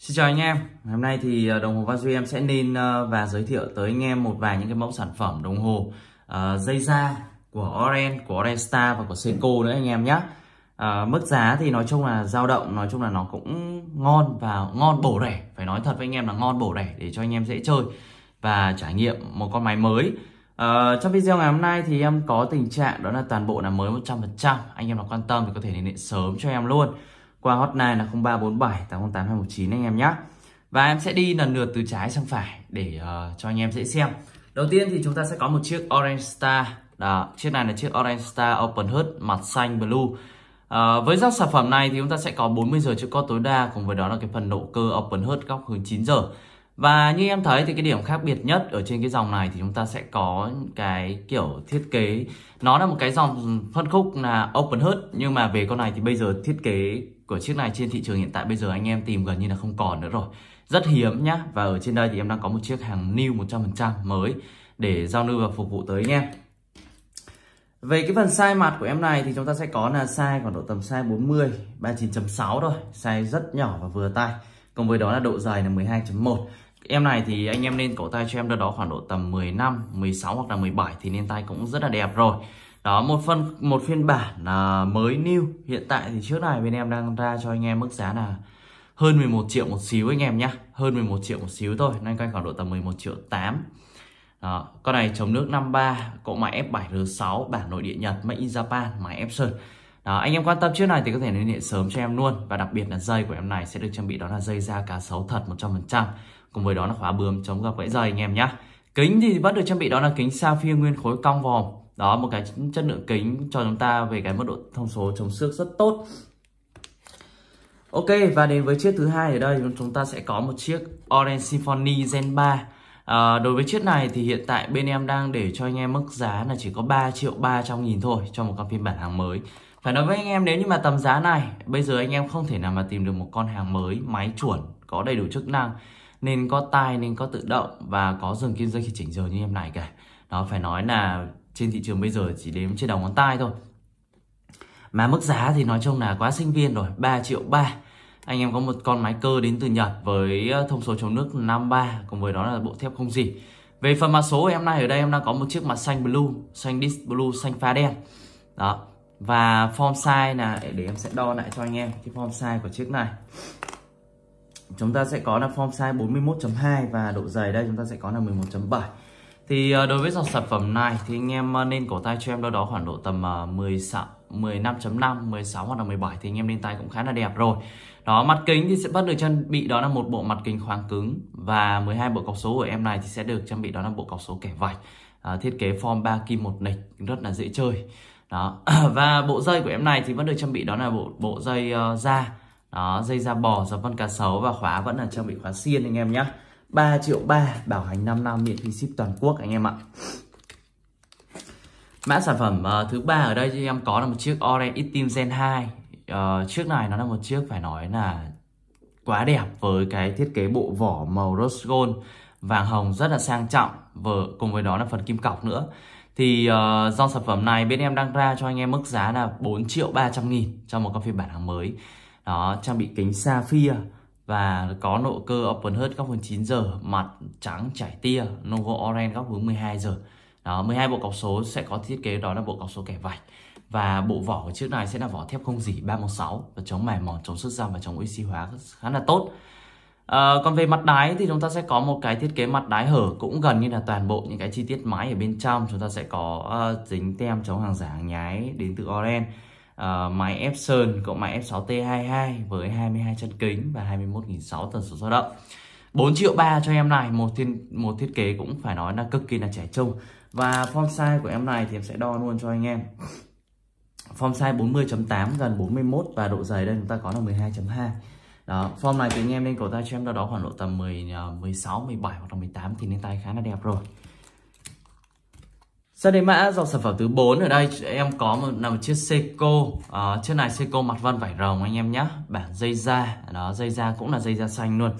Xin chào anh em, hôm nay thì ờ, đồng hồ Vazu em sẽ nên ờ, và giới thiệu tới anh em một vài những cái mẫu sản phẩm đồng hồ dây ờ, da của Oren, của Oren Star và của Seiko nữa anh em nhé. mức giá thì nói chung là dao động, nói chung là nó cũng ngon và ngon bổ rẻ. Phải nói thật với anh em là ngon bổ rẻ để cho anh em dễ chơi và trải nghiệm một con máy mới. Uh, trong video ngày hôm nay thì em có tình trạng đó là toàn bộ là mới 100%. Anh em nào quan tâm thì có thể liên hệ sớm cho em luôn qua hotline là 0347 808 219 anh em nhé và em sẽ đi lần lượt từ trái sang phải để uh, cho anh em dễ xem đầu tiên thì chúng ta sẽ có một chiếc Orange Star đó, chiếc này là chiếc Orange Star Open Heart mặt xanh blue À, với dòng sản phẩm này thì chúng ta sẽ có 40 giờ chịu co tối đa cùng với đó là cái phần động cơ open heart góc hướng 9 giờ. Và như em thấy thì cái điểm khác biệt nhất ở trên cái dòng này thì chúng ta sẽ có cái kiểu thiết kế nó là một cái dòng phân khúc là open heart nhưng mà về con này thì bây giờ thiết kế của chiếc này trên thị trường hiện tại bây giờ anh em tìm gần như là không còn nữa rồi rất hiếm nhá và ở trên đây thì em đang có một chiếc hàng new 100% mới để giao lưu và phục vụ tới anh em về cái phần size mặt của em này thì chúng ta sẽ có là size khoảng độ tầm size 40 39.6 thôi size rất nhỏ và vừa tay cùng với đó là độ dài là 12.1 em này thì anh em nên cổ tay cho em đâu đó khoảng độ tầm 15 16 hoặc là 17 thì nên tay cũng rất là đẹp rồi đó một phần một phiên bản à, mới new hiện tại thì trước này bên em đang ra cho anh em mức giá là hơn 11 triệu một xíu anh em nhá hơn 11 triệu một xíu thôi nên quanh khoảng độ tầm 11 triệu 8 đó. con này chống nước 53 cộng máy F7 R6 bản nội địa Nhật made in Japan mã F đó, anh em quan tâm trước này thì có thể liên hệ sớm cho em luôn và đặc biệt là dây của em này sẽ được trang bị đó là dây da cá sấu thật 100% cùng với đó là khóa bướm chống gập gãy dây anh em nhé kính thì vẫn được trang bị đó là kính sapphire nguyên khối cong vòm đó một cái chất lượng kính cho chúng ta về cái mức độ thông số chống xước rất tốt Ok và đến với chiếc thứ hai ở đây chúng ta sẽ có một chiếc Orange Symphony Gen 3 à, Đối với chiếc này thì hiện tại bên em đang để cho anh em mức giá là chỉ có 3 triệu 300 nghìn thôi cho một con phiên bản hàng mới Phải nói với anh em nếu như mà tầm giá này bây giờ anh em không thể nào mà tìm được một con hàng mới máy chuẩn có đầy đủ chức năng nên có tai nên có tự động và có dừng kim dây khi chỉnh giờ như em này cả đó phải nói là trên thị trường bây giờ chỉ đếm trên đầu ngón tay thôi mà mức giá thì nói chung là quá sinh viên rồi 3 triệu 3 anh em có một con máy cơ đến từ Nhật với ờ, thông số chống nước 53 cùng với đó là bộ thép không gì về phần mặt số em nay ở đây em đang có một chiếc mặt xanh blue xanh disc blue xanh pha đen đó và form size là để em sẽ đo lại cho anh em cái form size của chiếc này chúng ta sẽ có là form size 41.2 và độ dày đây chúng ta sẽ có là 11.7 thì ờ, đối với dòng sản phẩm này thì anh em ờ, nên cổ tay cho em đâu đó khoảng độ tầm 10 sạm 15.5, 16 hoặc là 17 thì anh em lên tay cũng khá là đẹp rồi. Đó, mặt kính thì sẽ vẫn được trang bị đó là một bộ mặt kính khoáng cứng và 12 bộ cọc số của em này thì sẽ được trang bị đó là bộ cọc số kẻ vạch. À, thiết kế form 3 kim một nịch rất là dễ chơi. Đó. và bộ dây của em này thì vẫn được trang bị đó là bộ bộ dây uh, da. Đó, dây da bò, dập vân cá sấu và khóa vẫn là trang bị khóa xiên anh em nhé 3 triệu 3 bảo hành 5 năm miễn phí ship toàn quốc anh em ạ Mã sản phẩm uh, thứ ba ở đây cho em có là một chiếc Orange Extreme Gen 2 uh, Chiếc này nó là một chiếc phải nói là quá đẹp với cái thiết kế bộ vỏ màu rose gold vàng hồng rất là sang trọng và cùng với đó là phần kim cọc nữa thì uh, ờ, dòng sản phẩm này bên em đang ra cho anh em mức giá là 4 triệu 300 nghìn cho một con phiên bản hàng mới đó trang bị kính sapphire và có nộ cơ open hết góc hướng 9 giờ mặt trắng chải tia logo orange góc hướng 12 giờ đó 12 bộ cọc số sẽ có thiết kế đó là bộ cọc số kẻ vạch và bộ vỏ của chiếc này sẽ là vỏ thép không dỉ 316 và chống mài mòn chống sức dăm và chống oxy hóa khá là tốt à, còn về mặt đáy thì chúng ta sẽ có một cái thiết kế mặt đáy hở cũng gần như là toàn bộ những cái chi tiết mái ở bên trong chúng ta sẽ có uh, dính tem chống hàng giả hàng nhái đến từ orange uh, máy Epson cộng máy F6T22 với 22 chân kính và 21.600 tần số dao động 4 triệu ba cho em này một thiên một thiết kế cũng phải nói là cực kỳ là trẻ trung và form size của em này thì em sẽ đo luôn cho anh em form size 40.8 gần 41 và độ dày đây chúng ta có là 12.2 đó, form này thì anh em lên cổ tay cho em đâu đó khoảng độ tầm 10, 16, 17 hoặc là 18 thì lên tay khá là đẹp rồi sau đến mã dòng sản phẩm thứ 4 ở đây em có một là một chiếc Seiko à, Chiếc này Seiko mặt vân vải rồng anh em nhé Bản dây da Đó dây da cũng là dây da xanh luôn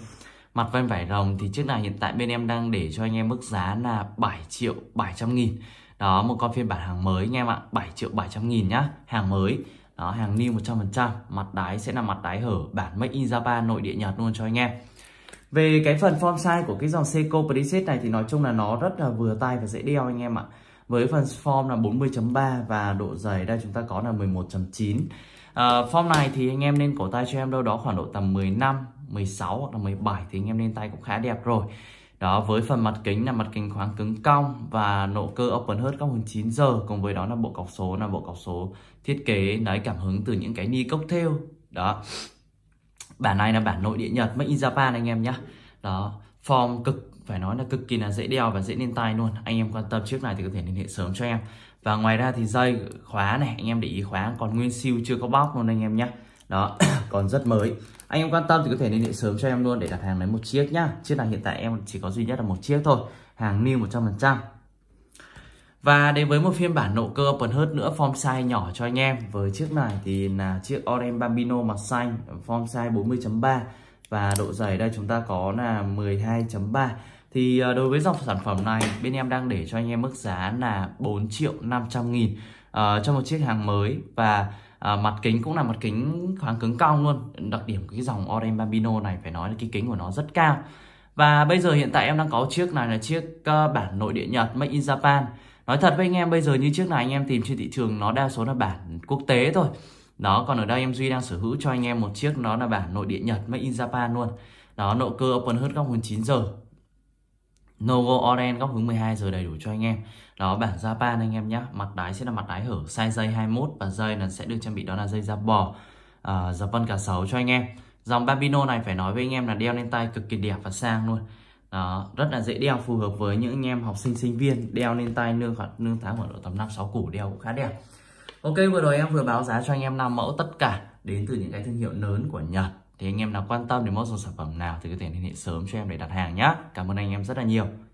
Mặt vân vải rồng thì chiếc này hiện tại bên em đang để cho anh em mức giá là 7 triệu 700 nghìn Đó một con phiên bản hàng mới anh em ạ 7 triệu 700 nghìn nhá Hàng mới Đó hàng new 100% Mặt đáy sẽ là mặt đáy hở bản made in Japan nội địa Nhật luôn cho anh em về cái phần form size của cái dòng Seiko Preset này thì nói chung là nó rất là vừa tay và dễ đeo anh em ạ với phần form là 40.3 và độ dày đây chúng ta có là 11.9 à, form này thì anh em nên cổ tay cho em đâu đó khoảng độ tầm 15 16 hoặc là 17 thì anh em lên tay cũng khá đẹp rồi đó với phần mặt kính là mặt kính khoáng cứng cong và nộ cơ open hết góc hơn 9 giờ cùng với đó là bộ cọc số là bộ cọc số thiết kế lấy cảm hứng từ những cái ni cốc theo đó bản này là bản nội địa nhật make in japan anh em nhé đó form cực phải nói là cực kỳ là dễ đeo và dễ lên tay luôn anh em quan tâm trước này thì có thể liên hệ sớm cho em và ngoài ra thì dây khóa này anh em để ý khóa còn nguyên siêu chưa có bóc luôn anh em nhé đó còn rất mới anh em quan tâm thì có thể liên hệ sớm cho em luôn để đặt hàng lấy một chiếc nhá chiếc này hiện tại em chỉ có duy nhất là một chiếc thôi hàng new 100% và đến với một phiên bản nộ cơ open hớt nữa form size nhỏ cho anh em với chiếc này thì là chiếc Orange Bambino mặt xanh form size 40.3 và độ dày đây chúng ta có là 12.3 thì ờ, đối với dòng sản phẩm này bên em đang để cho anh em mức giá là 4 triệu 500 nghìn uh, cho một chiếc hàng mới và À, mặt kính cũng là mặt kính kháng cứng cao luôn đặc điểm của cái dòng Orange Bambino này phải nói là cái kính của nó rất cao và bây giờ hiện tại em đang có chiếc này là chiếc uh, bản nội địa Nhật Made in Japan nói thật với anh em bây giờ như chiếc này anh em tìm trên thị trường nó đa số là bản quốc tế thôi đó còn ở đây em Duy đang sở hữu cho anh em một chiếc nó là bản nội địa Nhật made in Japan luôn đó nội cơ open hết góc hướng 9 giờ Nogo Orange góc hướng 12 giờ đầy đủ cho anh em Đó bản Japan anh em nhé Mặt đáy sẽ là mặt đáy hở size dây 21 Và dây là sẽ được trang bị đó là dây da bò uh, vân cả 6 cho anh em Dòng babino này phải nói với anh em là đeo lên tay cực kỳ đẹp và sang luôn đó, rất là dễ đeo phù hợp với những anh em học sinh sinh viên đeo lên tay nương khoảng nương tháng khoảng độ tầm năm sáu củ đeo cũng khá đẹp Ok vừa rồi em vừa báo giá cho anh em 5 mẫu tất cả đến từ những cái thương hiệu lớn của Nhật thì anh em nào quan tâm đến mẫu sản phẩm nào thì có thể liên hệ sớm cho em để đặt hàng nhé. Cảm ơn anh em rất là nhiều.